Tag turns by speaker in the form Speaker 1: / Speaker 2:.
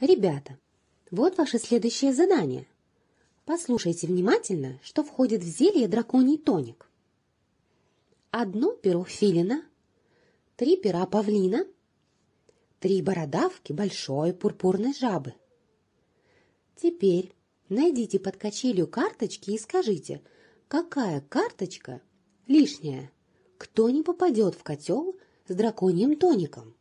Speaker 1: Ребята, вот ваше следующее задание. Послушайте внимательно, что входит в зелье драконий тоник. Одно перо филина, три пера павлина, три бородавки большой пурпурной жабы. Теперь найдите под качелью карточки и скажите, какая карточка лишняя, кто не попадет в котел с драконьим тоником.